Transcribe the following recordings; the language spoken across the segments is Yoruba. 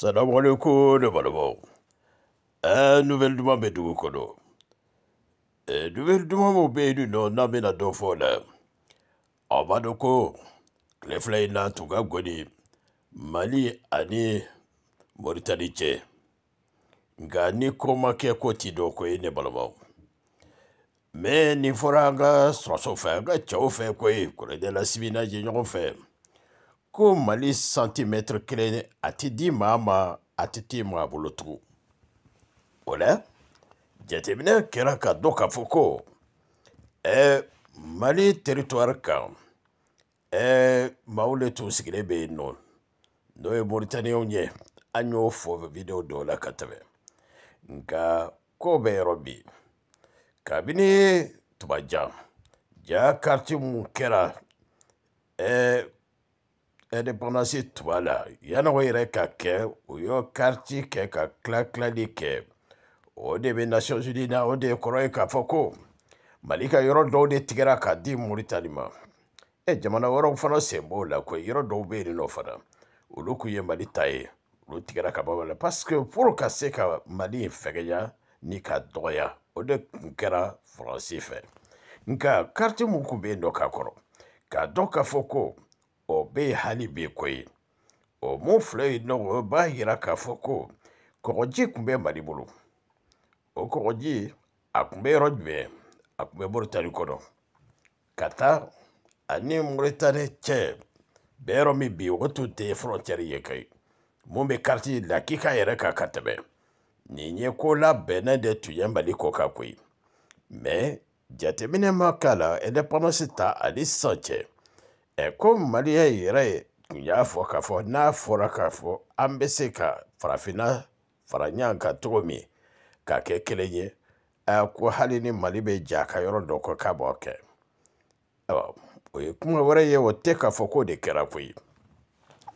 Salam alaikum, le balabon. Un nouvel demande bɛ dugu kɔnɔ nouvel dumanw bɛ yen nɔ n'an bɛna dɔ fɔ o la a b'a dɔn ko tile fila in na tun ka gɔni mali ani moritani cɛ nka ni koma ke koti ko ti dɔn ko ye ne balimaw mɛ nin fɔra an ka sɔrɔsɔ fɛ an ka cɛw fɛ ko ye kɔrɔdɛlasibina ye ɲɔgɔn fɛ ko mali santimɛtiri kelen a ti di maa ma a ti t'i maa bolo tugun o la jateminɛ kɛra ka dɔn k'a fɔ ko ɛɛ mali teritwari kan ɛɛ maaw le tun sigilen bɛ yen nɔ n'o ye moritaniyɛw ye an y'o fɔ video dɔw la ka tɛmɛ nka ko bɛ yɔrɔ bi kabini tubajan ja kariti mun kɛra ɛɛ indépendance tuma la yan'aw yɛrɛ ka kɛ u y'o kariti kɛ ka tila tilali kɛ o de bɛ nations unies na o de ye kɔrɔ ye k'a fɔ ko mali ka yɔrɔ dɔw de tigɛra k'a di moritani ma e jamana wɛrɛw fana sen b'o la koyi yɔrɔ dɔw bɛ yen nɔ fana olu kun ye mali ta ye olu tigɛra ka bɔ a la parce que pour ka se ka mali in fɛgɛya ni ka dɔgɔya o de tun kɛra faransi fɛ nka kariti mun tun bɛ yen nɔ k'a kɔrɔ k'a dɔn k'a fɔ ko o bɛ hali bi koyi o mun filɛ yen nɔ o b'a yira k'a fɔ ko kɔgɔji tun bɛ mali bolo o kɔgɔji a tun bɛ yɔrɔ jumɛn a tun bɛ moritani kɔnɔ ka taa ani moritani cɛ bɛɛ yɔrɔ min bi o tun tɛ frontière ye kayi mun bɛ kariti lakika yɛrɛ kan ka tɛmɛ nin ye ko labɛnnen de tun ye mali kɔ kan koyi mɛ jateminɛ ma k'a la indépendance ta ani sisan cɛ ko ya yɛrɛ tun y'a fɔ k'a fɔ n'a fɔra k'a fɔ an bɛ se ka farafinna fara ɲɔgɔn kan cogo min k'a kɛ kelen ye a ko hali ni mali bɛ ja ka yɔrɔ dɔ kɔ k'a b'o kɛ o ye kuma wɛrɛ ye o tɛ k'a fɔ k'o de kɛra koyi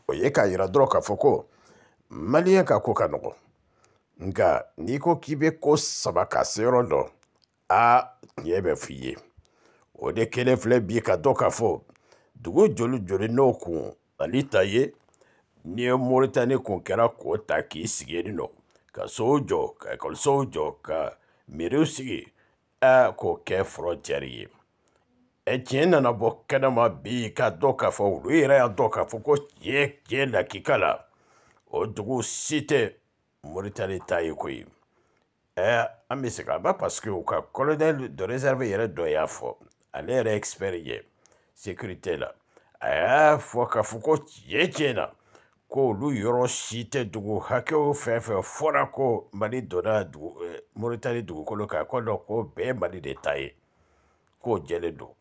o ye k'a yira dɔrɔn k'a fɔ ko maliyɛn ka ko ka nɔgɔn nka n'i ko k'i bɛ ko saba ka se yɔrɔ dɔ a tiɲɛ bɛ f'i ye o de kelen filɛ bi ka dɔ k'a fɔ dugu joli joli n'o kun mali ta ye n'i ye moritani kun kɛra k'o ta k'i sigi yen nɔ ka sow jɔ ka ekɔlisow jɔ ka miiriw sigi a k'o kɛ fɔrɔtiyɛri ye ɛ tiɲɛ nana bɔ kɛnɛma bi k'a dɔn k'a fɔ olu yɛrɛ y'a dɔn k'a fɔ ko tiɲɛ tiɲɛ lakika la o dugu si tɛ moritani ta ye koyi ɛ an bɛ segin a ma paseke u ka colonel de réserve yɛrɛ dɔ y'a fɔ ale yɛrɛ expert ye. sécurité la a y'a fɔ k'a fɔ ko tiɲɛ tiɲɛ na ko olu yɔrɔ si tɛ dugu hakɛw fɛn fɛn fɔra ko mali donna dugu eh, moritani dugukolo kan ko dɔ ko bɛɛ mali de ta ye k'o jɛlen don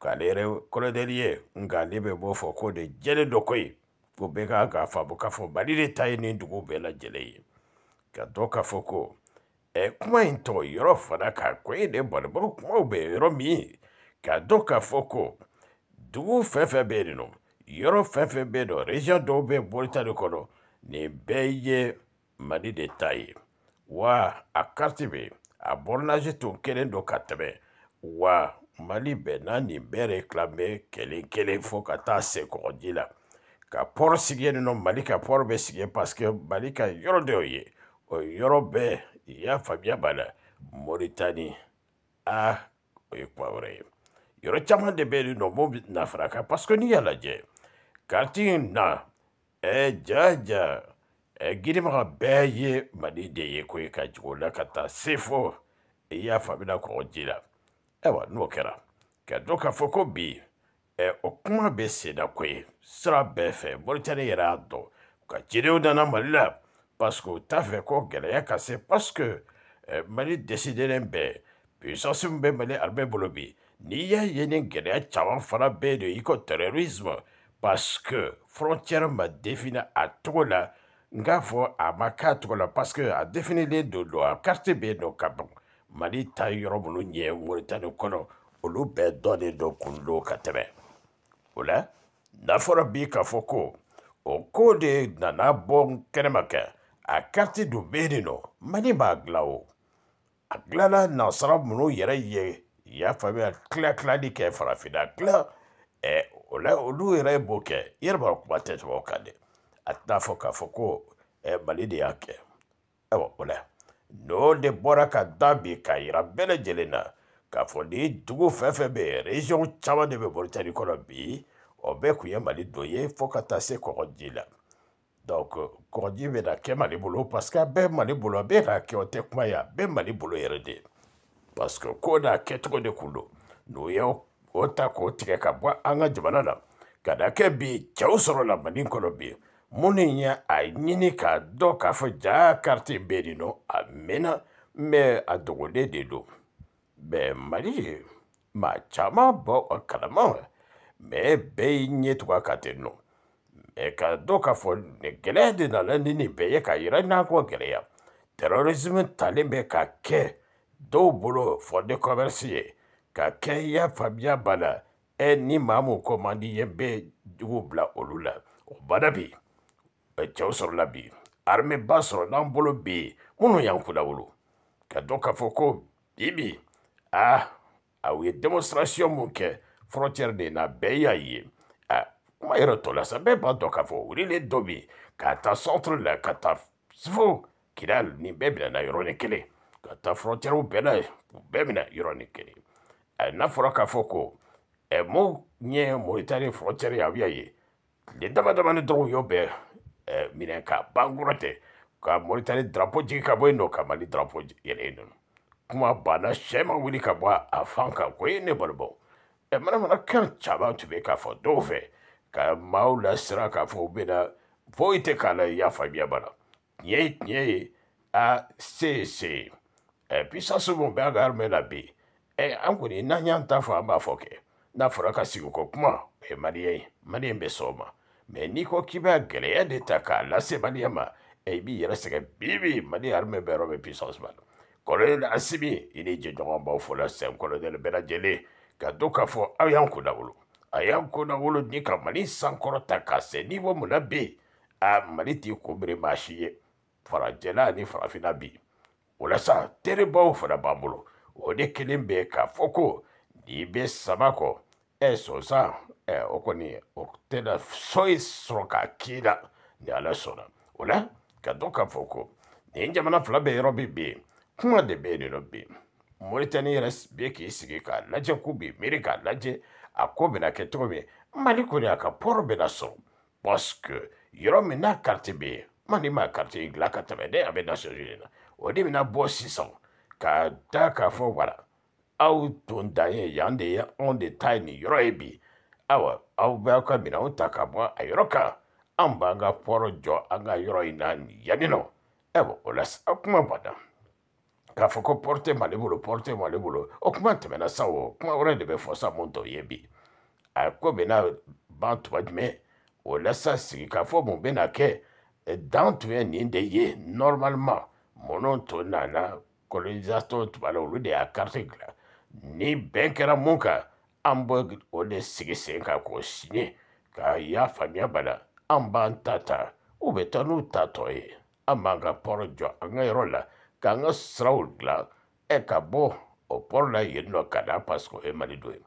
k'ale yɛrɛ kɔlɔdɛli ye nka ale bɛ b'o fɔ k'o de jɛlen don koyi ko bɛɛ kan k'a faamu k'a fɔ mali de ta ye nin dugu bɛɛ lajɛlen ye ka dɔn k'a fɔ ko ɛ kuma in tɔ yɔrɔ fana kan ko de baribaro kumaw bɛ yɔrɔ min ka dɔn k'a fɔ ko dugu fɛn fɛn bɛ yen nɔ yɔrɔ fɛn fɛn bɛ yen nɔ resiyɔn dɔw bɛ moritani kɔnɔ nin bɛɛ ye mali de ta ye wa a kariti bɛ yen a bɔrɔnasi tun kelen don ka tɛmɛ wa mali bɛnna nin bɛɛ de kilanbɛ kelen kelen fo ka taa se kɔgɔji la ka pɔri sigi yen nɔ mali ka pɔri bɛ sigi paseke mali ka yɔrɔ dɔ ye o yɔrɔ bɛɛ i y'a faamuya b'a la moritani a o ye kuma wɛrɛ ye Yɔrɔ caman de bɛ yen nɔ mun bɛ na fara kan paseke n'i y'a lajɛ kariti in na ɛ e jaja ɛ e girimaga bɛɛ ye mali de ye ko ye ka jigin o la ka taa se fo i e y'a faamuya kɔkɔji la ayiwa n'o kɛra ka dɔn k'a fɔ ko bi ɛ o kuma bɛ senna ko ye sira bɛɛ fɛ moritani yɛrɛ y'a dɔn ka cidenw nana mali la paseke u t'a fɛ ko gɛlɛya ka se paseke mali dɛsɛdelen bɛɛ pizɔnsi min bɛ mali arime bolo bi n'i y'a ye ni gɛlɛya caman fana don terrorisme parce que frontière ma défini a cogo la n k'a a ma k'a parce que a définilen don don a carte bɛ yen nɔ ka ban mali ta yɔrɔ minnu ɲɛ moritani kɔnɔ olu bɛɛ dɔnnen don ka tɛmɛ o n'a fɔra bi k'a fɔ ko o ko de nana bɔ kɛnɛma a carte dun bɛ yen nɔ mali b'a dilan o a dilanna nansara minnu yɛrɛ ye i y'a faamuya kila kilali kɛ farafinna kila ɛ o la olu yɛrɛ ye b'o kɛ i yɛrɛ b'a kuma tɛ tɛmɛ o kan dɛ a tɛna fɔ k'a fɔ ko ɛ mali de y'a kɛ ayiwa o la n'o de bɔra ka da bi k'a yira bɛɛ lajɛlen na k'a fɔ ni dugu fɛn fɛn bɛ yen région caman de bɛ moritani kɔnɔ bi o bɛɛ tun ye mali dɔ ye fo ka taa se kɔgɔji la donc euh, kɔgɔji bɛ na kɛ mali bolo parce que a bɛɛ mali bolo a bɛ na kɛ o tɛ kuma ye a bɛɛ mali bolo yɛrɛ de ye. parce que ko n'a kɛcogo de kun n'o ye o k'o tigɛ ka bɔ an ka jamana la ka da kɛ bi cɛw sɔrɔla mali kɔnɔ bi minnu a ɲini k'a dɔn k'a fɔ ja kariti bɛ yen nɔ a mɛnna mɛ a dogolen de don mɛ mali maa caman bɔ a kalama mɛ bɛɛ y'i ɲɛ tugu a kan ten nɔ ka dɔn k'a fɔ nin de nana ni nin k'a yira n'a kɔ gɛlɛya terrorisme ka kɛ dɔw bolo fɔde kɔmɛrisi ye ka kɛya faamuya bana ɛ ni maa mun ko man di ye n bɛ jugu bila olu la o bana bi cɛw sɔrɔla bi arimeba sɔrɔ n'an bolo bi minnu y'an kunna wolo ka dɔn k'a fɔ ko bi bi ah a u ye demonstration mun kɛ frontière de na bɛɛ y'a ye ah kuma yɛrɛ tɔ la sa bɛɛ b'a dɔn k'a fɔ wililen dɔ bi k'a ta centre la ka taa fo kidali nin bɛɛ bila na yɔrɔnin kelen. katafurotɛrigu bɛna bɛɛ minɛ yɔrɔ nin kelen ɛ n'a fɔra k'a fɔ ko ɛ mo ɲɛ moritani furotɛri a bɛ ye tile dama damani dɔrɔn y'o bɛɛ ɛ minɛ ka ban kɔrɔ tɛ ka moritani drapeau jigin ka bɔ yen nɔ ka mali drapeau yɛlɛ yen nɔ kuma banna sɛ ma wuli ka bɔ a fan kan ko e ne balimaw ɛ manamana kɛn caman tun bɛ k'a fɔ dɔw fɛ ka maaw lasira k'a fɔ u bɛna foyi tɛ k'a la i y'a faamuya bana tiɲɛ ye tiɲɛ ye a se ye se ye. puissance mun bɛ an ka armée la bi an kɔni n'an y'an ta fɔ an b'a fɔ kɛ n'a fɔra ka sigi ko kuma o ye maliyɛn ye maliyɛn bɛ sɔn o ma mɛ n'i ko k'i b'a gɛlɛya de ta k'a lase maliyɛn ma i b'i yɛrɛ sɛgɛn bibi mali armée bɛ yɔrɔ min puissance b'a la asimi i ni jɛɲɔgɔn b'aw fo la sɛn colonel bɛɛ lajɛlen ka to k'a fɔ aw y'an kun lawolo a y'an kun lawolo ni ka mali sankɔrɔta k'a se niveau mun na bi a mali t'i kun biri maa si ye farajɛla ani farafinna bi walasa teribaw fana b'an bolo o de kelen bɛ k'a fɔ ko n'i bɛ sama kɔ ɛ sɔnsan ɛ o kɔni o tɛna sɔn ye sɔrɔ k'a k'i la ni ala sɔnna o la ka dɔn k'a fɔ ko nin jamana fila bɛ yɔrɔ min bi yen kuma de bɛ yen nɔ bi moritani yɛrɛ bɛ k'i sigi k'a lajɛ k'u bɛ miiri k'a lajɛ a ko bɛna kɛ cogo min mali kɔni a ka pɔrɔ bɛna sɔrɔ parce que yɔrɔ min n'a kariti bɛ yen mali m'a kariti dilan ka tɛmɛ dɛ a bɛ nasɔn na o de bɛna bɔ sisan k'a da k'a fɔ wala aw tun dan ye yan de ye anw de ta ye nin yɔrɔ ye bi awa aw b'aw ka minɛnw ta ka bɔ a yɔrɔ kan an b'an ka pɔrɔ jɔ an ka yɔrɔ in na yanni nɔ ayiwa o la aw kuma banna k'a fɔ ko pɔri tɛ mali bolo pɔri tɛ mali bolo o kuma tɛmɛna sa o kuma wɛrɛ de bɛ fɔ sa mun t'o ye bi a ko bɛna ban tuma jumɛn o la sa sigi k'a fɔ mun bɛna kɛ dan tun ye nin de ye normalement monontonana colonisation tuma la olu de y'a kariti dilan ni bɛn kɛra mun kan an bɛ o de sigi sen kan k'o sini k'a y'a faamuya bana an b'an ta ta u bɛ taa n'u ta tɔ ye an b'an ka pɔrɔ jɔ an ka yɔrɔ la k'an ka siraw dilan ɛ ka bɔ o pɔrɔ la yen nɔ ka na parce que o ye mali don ye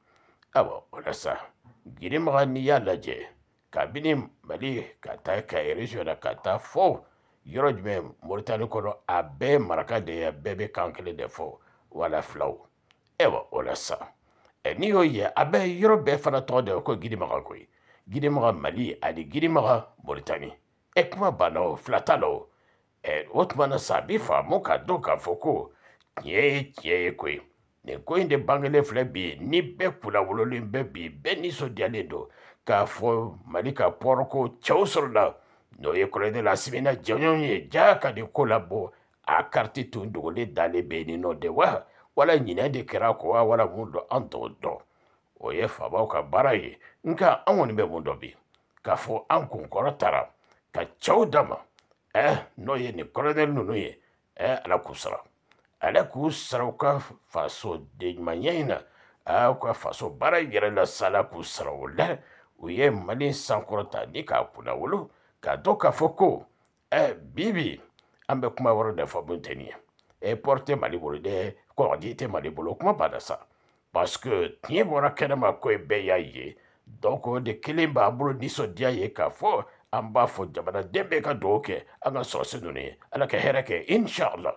ayiwa o la sa girimaga n'i y'a lajɛ kabini mali ka taa ka na ka taa fɔ yɔrɔ jumɛn moritani kɔnɔ a bɛɛ maraka de ye bɛɛ bɛ kan kelen de fɔ wala filaw ayiwa o la sa ɛ n'i y'o ye a bɛ yɔrɔ bɛɛ fana tɔgɔ de ko gidimaga koyi gidimaga mali ani gidimaga moritani ɛ kuma banna o fila t'a la o ɛ o tuma na sa a bɛ faamu k'a dɔn k'a fɔ ko tiɲɛ ye tiɲɛ ye koyi nin ko in de bangelen filɛ bi ni bɛɛ kunnawololen bɛ bi bɛɛ nisɔndiyalen don k'a fɔ mali ka pɔɔrɔ ko cɛw sɔrɔla n'o ye la asimina jɔnjɔn ye jaa ka di ko labɔ a kariti tun dogolen dalen bɛ yen nɔ de wa wala ɲinɛ de kɛra ko wa wala mun dɔn an t'o dɔn o ye faamaw ka baara ye nka an kɔni bɛ mun dɔn bi k'a fɔ an kunkɔrɔ taara ka cɛw dama ɛ eh, n'o ye nin kolonɛli ninnu ye ɛ eh, ala k'u sara ale k'u sara u ka faso denɲumanya in na ɛ ah, u ka faso baara yɛrɛ la sa ala k'u sara o la u ye mali sankɔrɔta ni k'a kunnawolo. k'a foko k'a eh, ko bibi an kuma woro eh, de fɔ bunteni e porte tɛ mali bolo dɛ kɔgɔdi te mali bolo kuma banna sa parce que tiɲɛ bɔra ma ko be y'a ye donc de kelen b'an bolo dia ye k'a fo an b'a fɔ jamanaden ka doke anga sose ka ala ka hɛrɛ inshallah